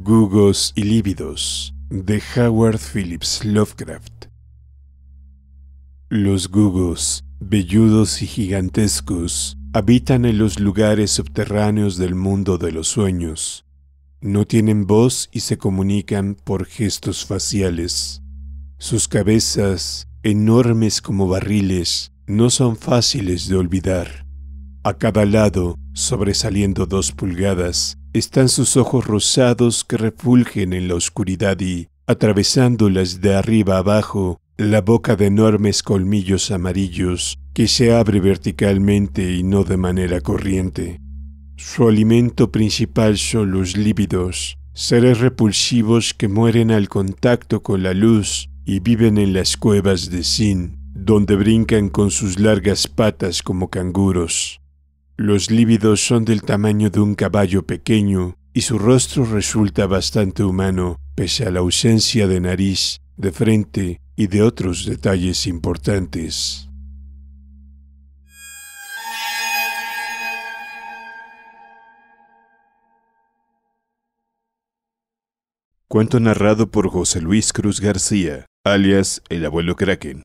Gugos y Lívidos de Howard Phillips Lovecraft. Los gugos, velludos y gigantescos, habitan en los lugares subterráneos del mundo de los sueños. No tienen voz y se comunican por gestos faciales. Sus cabezas, enormes como barriles, no son fáciles de olvidar. A cada lado, sobresaliendo dos pulgadas, están sus ojos rosados que refulgen en la oscuridad y, atravesándolas de arriba abajo, la boca de enormes colmillos amarillos que se abre verticalmente y no de manera corriente. Su alimento principal son los lívidos, seres repulsivos que mueren al contacto con la luz y viven en las cuevas de Sin, donde brincan con sus largas patas como canguros. Los lívidos son del tamaño de un caballo pequeño y su rostro resulta bastante humano, pese a la ausencia de nariz, de frente y de otros detalles importantes. Cuento narrado por José Luis Cruz García, alias El Abuelo Kraken.